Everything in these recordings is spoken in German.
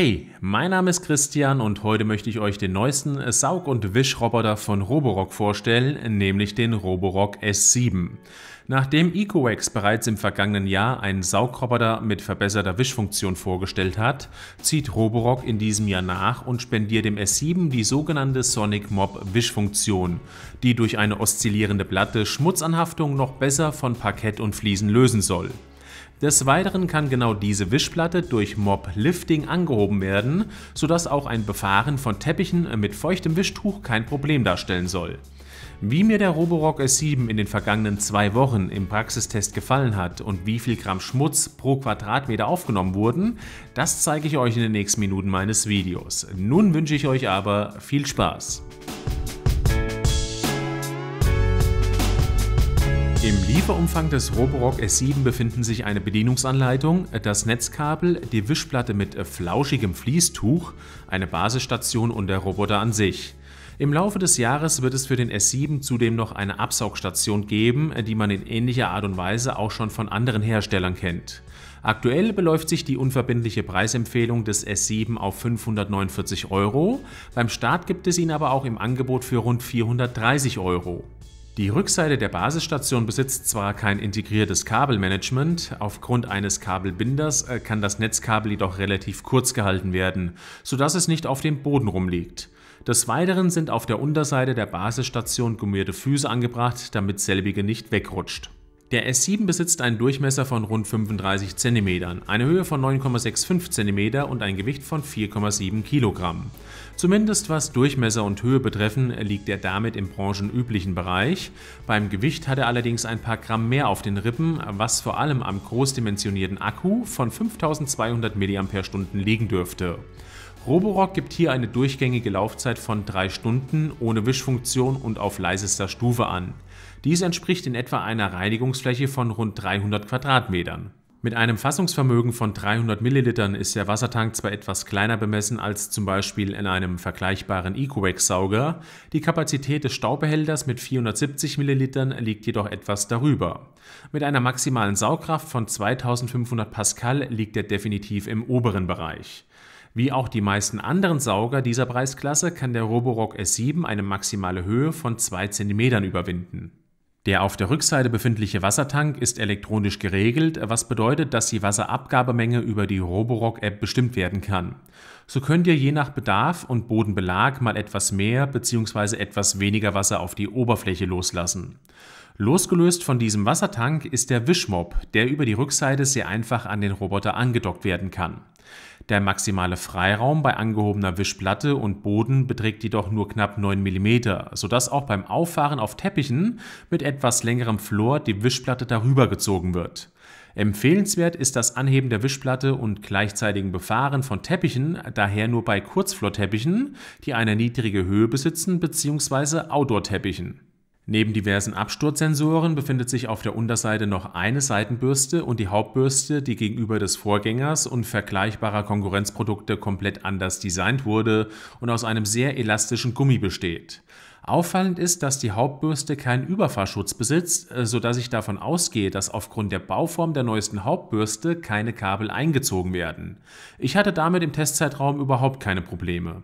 Hey, mein Name ist Christian und heute möchte ich euch den neuesten Saug- und Wischroboter von Roborock vorstellen, nämlich den Roborock S7. Nachdem EcoWax bereits im vergangenen Jahr einen Saugroboter mit verbesserter Wischfunktion vorgestellt hat, zieht Roborock in diesem Jahr nach und spendiert dem S7 die sogenannte Sonic Mob Wischfunktion, die durch eine oszillierende Platte Schmutzanhaftung noch besser von Parkett und Fliesen lösen soll. Des Weiteren kann genau diese Wischplatte durch Mob-Lifting angehoben werden, sodass auch ein Befahren von Teppichen äh, mit feuchtem Wischtuch kein Problem darstellen soll. Wie mir der Roborock S7 in den vergangenen zwei Wochen im Praxistest gefallen hat und wie viel Gramm Schmutz pro Quadratmeter aufgenommen wurden, das zeige ich euch in den nächsten Minuten meines Videos. Nun wünsche ich euch aber viel Spaß. Im Lieferumfang des Roborock S7 befinden sich eine Bedienungsanleitung, das Netzkabel, die Wischplatte mit flauschigem Fließtuch, eine Basisstation und der Roboter an sich. Im Laufe des Jahres wird es für den S7 zudem noch eine Absaugstation geben, die man in ähnlicher Art und Weise auch schon von anderen Herstellern kennt. Aktuell beläuft sich die unverbindliche Preisempfehlung des S7 auf 549 Euro, beim Start gibt es ihn aber auch im Angebot für rund 430 Euro. Die Rückseite der Basisstation besitzt zwar kein integriertes Kabelmanagement, aufgrund eines Kabelbinders äh, kann das Netzkabel jedoch relativ kurz gehalten werden, sodass es nicht auf dem Boden rumliegt. Des Weiteren sind auf der Unterseite der Basisstation gummierte Füße angebracht, damit selbige nicht wegrutscht. Der S7 besitzt einen Durchmesser von rund 35 cm, eine Höhe von 9,65 cm und ein Gewicht von 4,7 kg. Zumindest was Durchmesser und Höhe betreffen, liegt er damit im branchenüblichen Bereich. Beim Gewicht hat er allerdings ein paar Gramm mehr auf den Rippen, was vor allem am großdimensionierten Akku von 5200 mAh liegen dürfte. Roborock gibt hier eine durchgängige Laufzeit von 3 Stunden ohne Wischfunktion und auf leisester Stufe an. Dies entspricht in etwa einer Reinigungsfläche von rund 300 Quadratmetern. Mit einem Fassungsvermögen von 300 Millilitern ist der Wassertank zwar etwas kleiner bemessen als zum Beispiel in einem vergleichbaren Ecowax-Sauger, die Kapazität des Staubehälters mit 470 Millilitern liegt jedoch etwas darüber. Mit einer maximalen Saugkraft von 2500 Pascal liegt er definitiv im oberen Bereich. Wie auch die meisten anderen Sauger dieser Preisklasse kann der Roborock S7 eine maximale Höhe von 2 cm überwinden. Der auf der Rückseite befindliche Wassertank ist elektronisch geregelt, was bedeutet, dass die Wasserabgabemenge über die Roborock-App bestimmt werden kann. So könnt ihr je nach Bedarf und Bodenbelag mal etwas mehr bzw. etwas weniger Wasser auf die Oberfläche loslassen. Losgelöst von diesem Wassertank ist der Wischmob, der über die Rückseite sehr einfach an den Roboter angedockt werden kann. Der maximale Freiraum bei angehobener Wischplatte und Boden beträgt jedoch nur knapp 9 mm, sodass auch beim Auffahren auf Teppichen mit etwas längerem Flor die Wischplatte darüber gezogen wird. Empfehlenswert ist das Anheben der Wischplatte und gleichzeitigen Befahren von Teppichen daher nur bei Kurzflorteppichen, die eine niedrige Höhe besitzen, bzw. Outdoor-Teppichen. Neben diversen Absturzsensoren befindet sich auf der Unterseite noch eine Seitenbürste und die Hauptbürste, die gegenüber des Vorgängers und vergleichbarer Konkurrenzprodukte komplett anders designt wurde und aus einem sehr elastischen Gummi besteht. Auffallend ist, dass die Hauptbürste keinen Überfahrschutz besitzt, äh, sodass ich davon ausgehe, dass aufgrund der Bauform der neuesten Hauptbürste keine Kabel eingezogen werden. Ich hatte damit im Testzeitraum überhaupt keine Probleme.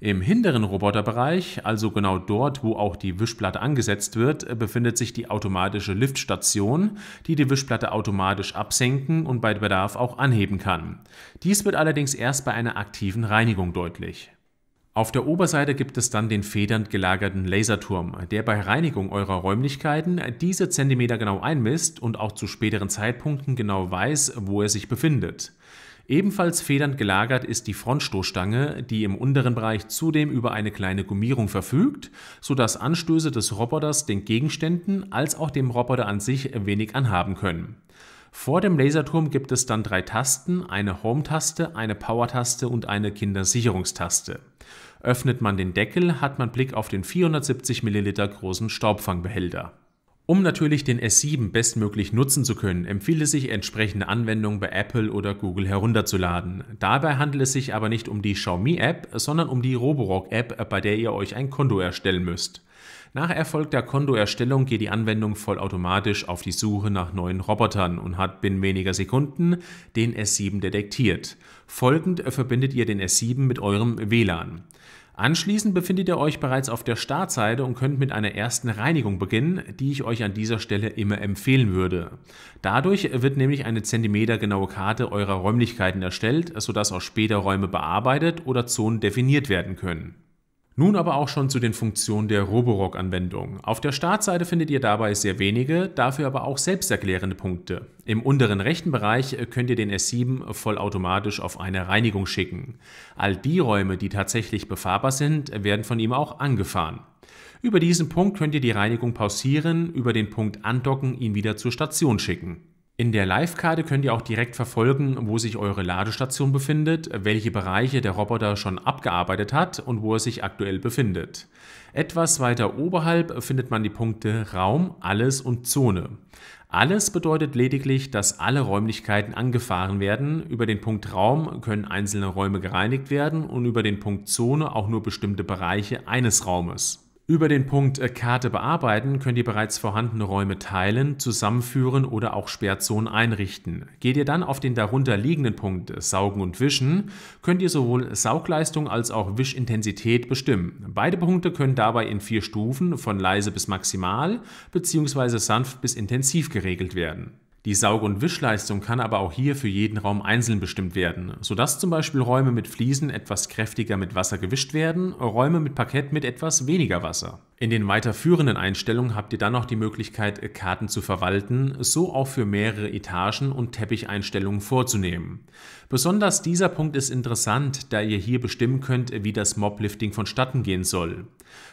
Im hinteren Roboterbereich, also genau dort, wo auch die Wischplatte angesetzt wird, befindet sich die automatische Liftstation, die die Wischplatte automatisch absenken und bei Bedarf auch anheben kann. Dies wird allerdings erst bei einer aktiven Reinigung deutlich. Auf der Oberseite gibt es dann den federnd gelagerten Laserturm, der bei Reinigung eurer Räumlichkeiten diese Zentimeter genau einmisst und auch zu späteren Zeitpunkten genau weiß, wo er sich befindet. Ebenfalls federnd gelagert ist die Frontstoßstange, die im unteren Bereich zudem über eine kleine Gummierung verfügt, sodass Anstöße des Roboters den Gegenständen als auch dem Roboter an sich wenig anhaben können. Vor dem Laserturm gibt es dann drei Tasten, eine Home-Taste, eine Power-Taste und eine Kindersicherungstaste. Öffnet man den Deckel, hat man Blick auf den 470 ml großen Staubfangbehälter. Um natürlich den S7 bestmöglich nutzen zu können, empfiehlt es sich, entsprechende Anwendungen bei Apple oder Google herunterzuladen. Dabei handelt es sich aber nicht um die Xiaomi-App, sondern um die Roborock-App, bei der ihr euch ein Konto erstellen müsst. Nach Erfolg der Kontoerstellung geht die Anwendung vollautomatisch auf die Suche nach neuen Robotern und hat binnen weniger Sekunden den S7 detektiert. Folgend verbindet ihr den S7 mit eurem WLAN. Anschließend befindet ihr euch bereits auf der Startseite und könnt mit einer ersten Reinigung beginnen, die ich euch an dieser Stelle immer empfehlen würde. Dadurch wird nämlich eine zentimetergenaue Karte eurer Räumlichkeiten erstellt, sodass auch später Räume bearbeitet oder Zonen definiert werden können. Nun aber auch schon zu den Funktionen der Roborock-Anwendung. Auf der Startseite findet ihr dabei sehr wenige, dafür aber auch selbsterklärende Punkte. Im unteren rechten Bereich äh, könnt ihr den S7 vollautomatisch auf eine Reinigung schicken. All die Räume, die tatsächlich befahrbar sind, werden von ihm auch angefahren. Über diesen Punkt könnt ihr die Reinigung pausieren, über den Punkt Andocken ihn wieder zur Station schicken. In der Live-Karte könnt ihr auch direkt verfolgen, wo sich eure Ladestation befindet, welche Bereiche der Roboter schon abgearbeitet hat und wo er sich aktuell befindet. Etwas weiter oberhalb findet man die Punkte Raum, Alles und Zone. Alles bedeutet lediglich, dass alle Räumlichkeiten angefahren werden. Über den Punkt Raum können einzelne Räume gereinigt werden und über den Punkt Zone auch nur bestimmte Bereiche eines Raumes. Über den Punkt äh, Karte bearbeiten könnt ihr bereits vorhandene Räume teilen, zusammenführen oder auch Sperrzonen einrichten. Geht ihr dann auf den darunter liegenden Punkt äh, Saugen und Wischen, könnt ihr sowohl Saugleistung als auch Wischintensität bestimmen. Beide Punkte können dabei in vier Stufen von leise bis maximal bzw. sanft bis intensiv geregelt werden. Die Saug- und Wischleistung kann aber auch hier für jeden Raum einzeln bestimmt werden, sodass zum Beispiel Räume mit Fliesen etwas kräftiger mit Wasser gewischt werden, Räume mit Parkett mit etwas weniger Wasser. In den weiterführenden Einstellungen habt ihr dann noch die Möglichkeit, Karten zu verwalten, so auch für mehrere Etagen und Teppicheinstellungen vorzunehmen. Besonders dieser Punkt ist interessant, da ihr hier bestimmen könnt, wie das Moblifting vonstatten gehen soll.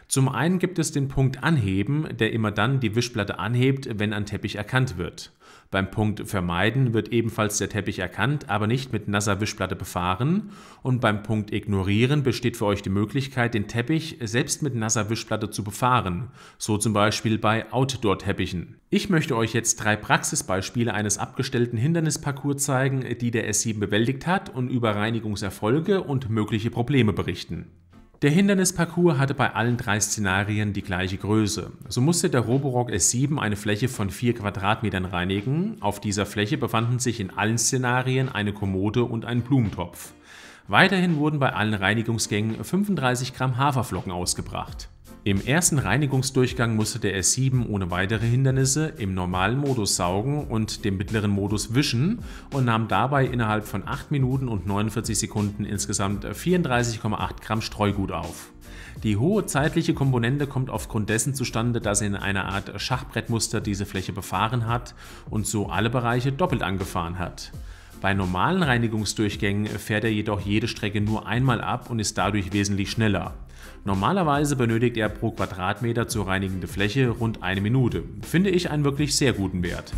Zum einen gibt es den Punkt Anheben, der immer dann die Wischplatte anhebt, wenn ein Teppich erkannt wird. Beim Punkt Vermeiden wird ebenfalls der Teppich erkannt, aber nicht mit nasser Wischplatte befahren. Und beim Punkt Ignorieren besteht für euch die Möglichkeit, den Teppich selbst mit nasser Wischplatte zu befahren. So zum Beispiel bei Outdoor-Teppichen. Ich möchte euch jetzt drei Praxisbeispiele eines abgestellten Hindernisparcours zeigen, die der S7 bewältigt hat und über Reinigungserfolge und mögliche Probleme berichten. Der Hindernisparcours hatte bei allen drei Szenarien die gleiche Größe. So musste der Roborock S7 eine Fläche von 4 Quadratmetern reinigen. Auf dieser Fläche befanden sich in allen Szenarien eine Kommode und ein Blumentopf. Weiterhin wurden bei allen Reinigungsgängen 35 Gramm Haferflocken ausgebracht. Im ersten Reinigungsdurchgang musste der S7 ohne weitere Hindernisse im normalen Modus saugen und dem mittleren Modus wischen und nahm dabei innerhalb von 8 Minuten und 49 Sekunden insgesamt 34,8 Gramm Streugut auf. Die hohe zeitliche Komponente kommt aufgrund dessen zustande, dass er in einer Art Schachbrettmuster diese Fläche befahren hat und so alle Bereiche doppelt angefahren hat. Bei normalen Reinigungsdurchgängen fährt er jedoch jede Strecke nur einmal ab und ist dadurch wesentlich schneller. Normalerweise benötigt er pro Quadratmeter zur reinigende Fläche rund eine Minute. Finde ich einen wirklich sehr guten Wert.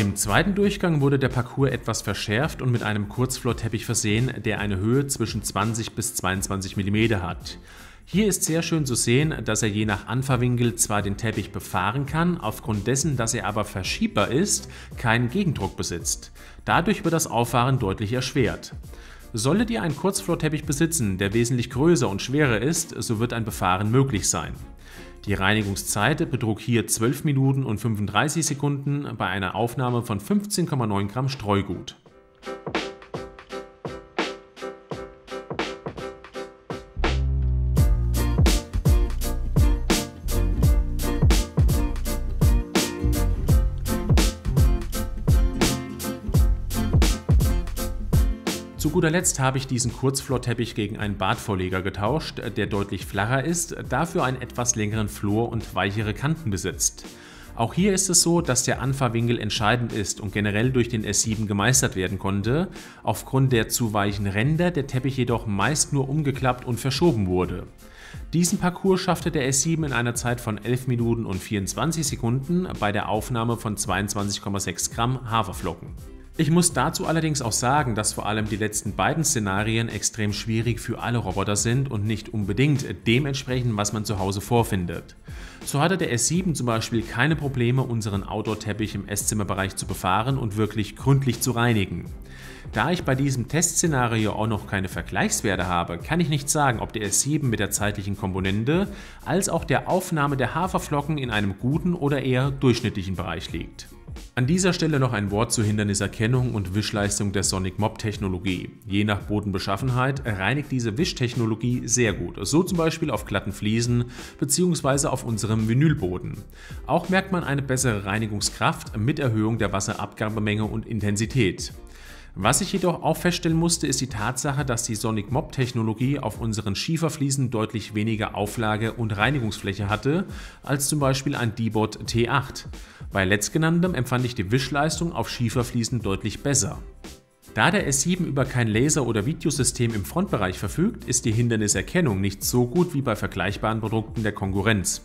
Im zweiten Durchgang wurde der Parcours etwas verschärft und mit einem Kurzflorteppich versehen, der eine Höhe zwischen 20 bis 22 mm hat. Hier ist sehr schön zu sehen, dass er je nach Anfahrwinkel zwar den Teppich befahren kann, aufgrund dessen, dass er aber verschiebbar ist, keinen Gegendruck besitzt. Dadurch wird das Auffahren deutlich erschwert. Solltet ihr einen Kurzflorteppich besitzen, der wesentlich größer und schwerer ist, so wird ein Befahren möglich sein. Die Reinigungszeit betrug hier 12 Minuten und 35 Sekunden bei einer Aufnahme von 15,9 Gramm Streugut. guter Letzt habe ich diesen Kurzflorteppich gegen einen Bartvorleger getauscht, der deutlich flacher ist, dafür einen etwas längeren Flor und weichere Kanten besitzt. Auch hier ist es so, dass der Anfahrwinkel entscheidend ist und generell durch den S7 gemeistert werden konnte, aufgrund der zu weichen Ränder der Teppich jedoch meist nur umgeklappt und verschoben wurde. Diesen Parcours schaffte der S7 in einer Zeit von 11 Minuten und 24 Sekunden bei der Aufnahme von 22,6 Gramm Haferflocken. Ich muss dazu allerdings auch sagen, dass vor allem die letzten beiden Szenarien extrem schwierig für alle Roboter sind und nicht unbedingt dementsprechend, was man zu Hause vorfindet. So hatte der S7 zum Beispiel keine Probleme, unseren Outdoor-Teppich im Esszimmerbereich zu befahren und wirklich gründlich zu reinigen. Da ich bei diesem Testszenario auch noch keine Vergleichswerte habe, kann ich nicht sagen, ob der S7 mit der zeitlichen Komponente als auch der Aufnahme der Haferflocken in einem guten oder eher durchschnittlichen Bereich liegt. An dieser Stelle noch ein Wort zur Hinderniserkennung und Wischleistung der Sonic Mob Technologie. Je nach Bodenbeschaffenheit reinigt diese Wischtechnologie sehr gut, so zum Beispiel auf glatten Fliesen bzw. auf unserem Vinylboden. Auch merkt man eine bessere Reinigungskraft mit Erhöhung der Wasserabgabemenge und Intensität. Was ich jedoch auch feststellen musste, ist die Tatsache, dass die Sonic Mob Technologie auf unseren Schieferfliesen deutlich weniger Auflage und Reinigungsfläche hatte, als zum Beispiel ein D-Bot T8. Bei letztgenanntem empfand ich die Wischleistung auf Schieferfliesen deutlich besser. Da der S7 über kein Laser- oder Videosystem im Frontbereich verfügt, ist die Hinderniserkennung nicht so gut wie bei vergleichbaren Produkten der Konkurrenz.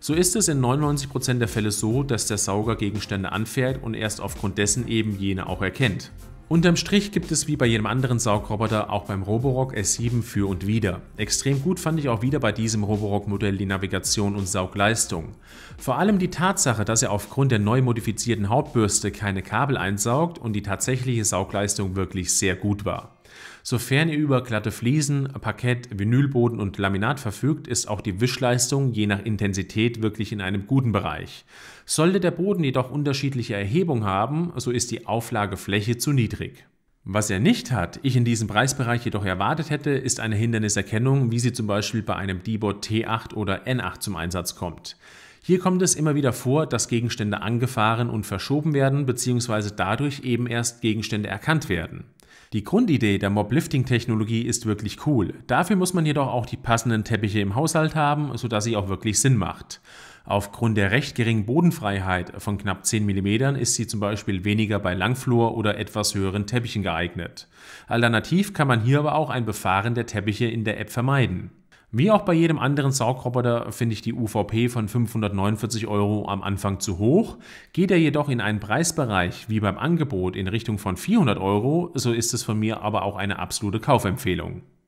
So ist es in 99% der Fälle so, dass der Sauger Gegenstände anfährt und erst aufgrund dessen eben jene auch erkennt. Unterm Strich gibt es wie bei jedem anderen Saugroboter auch beim Roborock S7 für und wieder. Extrem gut fand ich auch wieder bei diesem Roborock-Modell die Navigation und Saugleistung. Vor allem die Tatsache, dass er aufgrund der neu modifizierten Hauptbürste keine Kabel einsaugt und die tatsächliche Saugleistung wirklich sehr gut war. Sofern ihr über glatte Fliesen, Parkett, Vinylboden und Laminat verfügt, ist auch die Wischleistung je nach Intensität wirklich in einem guten Bereich. Sollte der Boden jedoch unterschiedliche Erhebung haben, so ist die Auflagefläche zu niedrig. Was er nicht hat, ich in diesem Preisbereich jedoch erwartet hätte, ist eine Hinderniserkennung, wie sie zum Beispiel bei einem D-Bot T8 oder N8 zum Einsatz kommt. Hier kommt es immer wieder vor, dass Gegenstände angefahren und verschoben werden, beziehungsweise dadurch eben erst Gegenstände erkannt werden. Die Grundidee der moblifting technologie ist wirklich cool. Dafür muss man jedoch auch die passenden Teppiche im Haushalt haben, sodass sie auch wirklich Sinn macht. Aufgrund der recht geringen Bodenfreiheit von knapp 10 mm ist sie zum Beispiel weniger bei Langflur oder etwas höheren Teppichen geeignet. Alternativ kann man hier aber auch ein Befahren der Teppiche in der App vermeiden. Wie auch bei jedem anderen Saugroboter finde ich die UVP von 549 Euro am Anfang zu hoch. Geht er jedoch in einen Preisbereich wie beim Angebot in Richtung von 400 Euro, so ist es von mir aber auch eine absolute Kaufempfehlung.